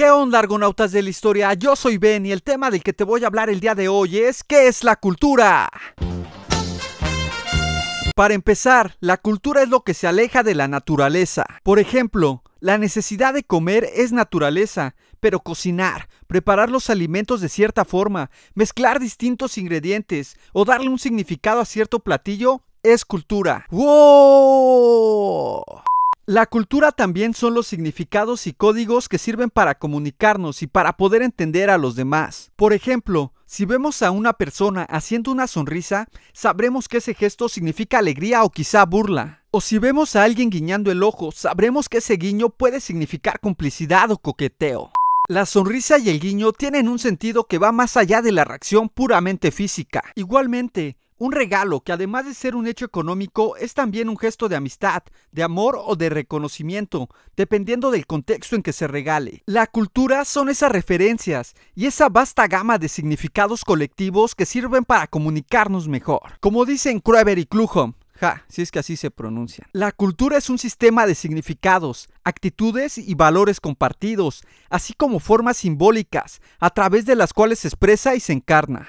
¿Qué onda argonautas de la historia? Yo soy Ben y el tema del que te voy a hablar el día de hoy es ¿Qué es la cultura? Para empezar, la cultura es lo que se aleja de la naturaleza. Por ejemplo, la necesidad de comer es naturaleza, pero cocinar, preparar los alimentos de cierta forma, mezclar distintos ingredientes o darle un significado a cierto platillo es cultura. ¡Wow! La cultura también son los significados y códigos que sirven para comunicarnos y para poder entender a los demás. Por ejemplo, si vemos a una persona haciendo una sonrisa, sabremos que ese gesto significa alegría o quizá burla. O si vemos a alguien guiñando el ojo, sabremos que ese guiño puede significar complicidad o coqueteo. La sonrisa y el guiño tienen un sentido que va más allá de la reacción puramente física. Igualmente, un regalo que además de ser un hecho económico es también un gesto de amistad, de amor o de reconocimiento, dependiendo del contexto en que se regale. La cultura son esas referencias y esa vasta gama de significados colectivos que sirven para comunicarnos mejor. Como dicen Krueber y Kluhom, Ja, si es que así se pronuncia. La cultura es un sistema de significados, actitudes y valores compartidos, así como formas simbólicas, a través de las cuales se expresa y se encarna.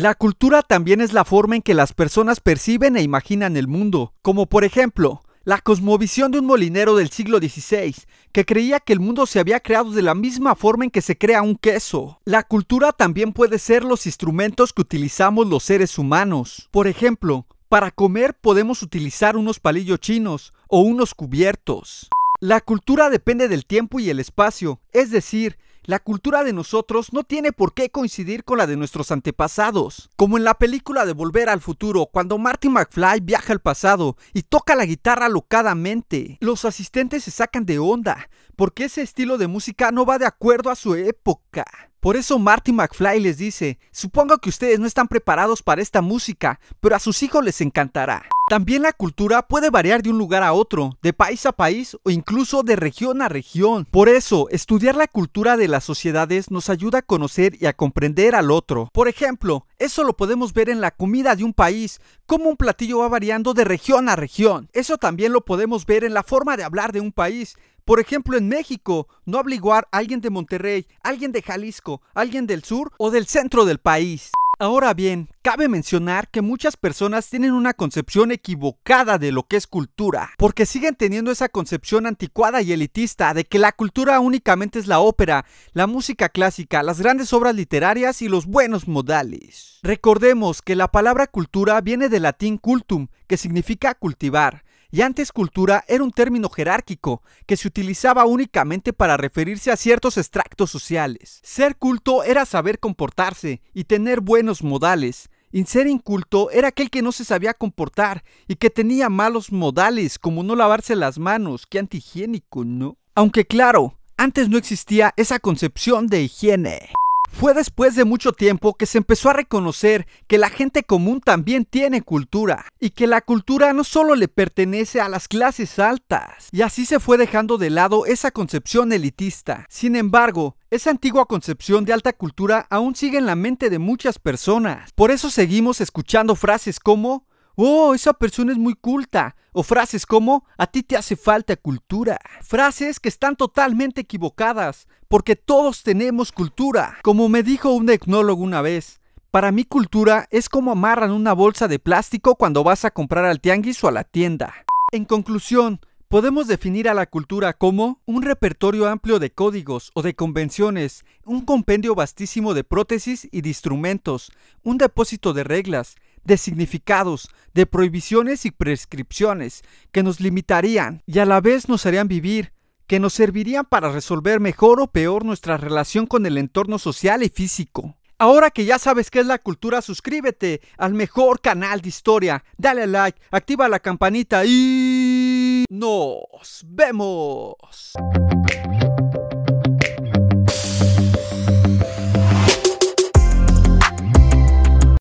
La cultura también es la forma en que las personas perciben e imaginan el mundo, como por ejemplo, la cosmovisión de un molinero del siglo XVI, que creía que el mundo se había creado de la misma forma en que se crea un queso. La cultura también puede ser los instrumentos que utilizamos los seres humanos. Por ejemplo, para comer podemos utilizar unos palillos chinos o unos cubiertos. La cultura depende del tiempo y el espacio, es decir, la cultura de nosotros no tiene por qué coincidir con la de nuestros antepasados, como en la película de Volver al Futuro, cuando Marty McFly viaja al pasado y toca la guitarra locadamente, Los asistentes se sacan de onda, porque ese estilo de música no va de acuerdo a su época. Por eso Marty McFly les dice, supongo que ustedes no están preparados para esta música, pero a sus hijos les encantará. También la cultura puede variar de un lugar a otro, de país a país o incluso de región a región. Por eso, estudiar la cultura de las sociedades nos ayuda a conocer y a comprender al otro. Por ejemplo, eso lo podemos ver en la comida de un país, cómo un platillo va variando de región a región. Eso también lo podemos ver en la forma de hablar de un país. Por ejemplo, en México, no obliguar a alguien de Monterrey, alguien de Jalisco, alguien del sur o del centro del país. Ahora bien, cabe mencionar que muchas personas tienen una concepción equivocada de lo que es cultura, porque siguen teniendo esa concepción anticuada y elitista de que la cultura únicamente es la ópera, la música clásica, las grandes obras literarias y los buenos modales. Recordemos que la palabra cultura viene del latín cultum, que significa cultivar, y antes cultura era un término jerárquico que se utilizaba únicamente para referirse a ciertos extractos sociales. Ser culto era saber comportarse y tener buenos modales. Y ser inculto era aquel que no se sabía comportar y que tenía malos modales, como no lavarse las manos, qué antihigiénico, ¿no? Aunque claro, antes no existía esa concepción de higiene. Fue después de mucho tiempo que se empezó a reconocer que la gente común también tiene cultura y que la cultura no solo le pertenece a las clases altas. Y así se fue dejando de lado esa concepción elitista. Sin embargo, esa antigua concepción de alta cultura aún sigue en la mente de muchas personas. Por eso seguimos escuchando frases como ¡Oh, esa persona es muy culta! O frases como, a ti te hace falta cultura. Frases que están totalmente equivocadas, porque todos tenemos cultura. Como me dijo un etnólogo una vez, para mí cultura es como amarran una bolsa de plástico cuando vas a comprar al tianguis o a la tienda. En conclusión, podemos definir a la cultura como un repertorio amplio de códigos o de convenciones, un compendio vastísimo de prótesis y de instrumentos, un depósito de reglas, de significados, de prohibiciones y prescripciones que nos limitarían y a la vez nos harían vivir, que nos servirían para resolver mejor o peor nuestra relación con el entorno social y físico. Ahora que ya sabes qué es la cultura, suscríbete al mejor canal de historia, dale like, activa la campanita y nos vemos.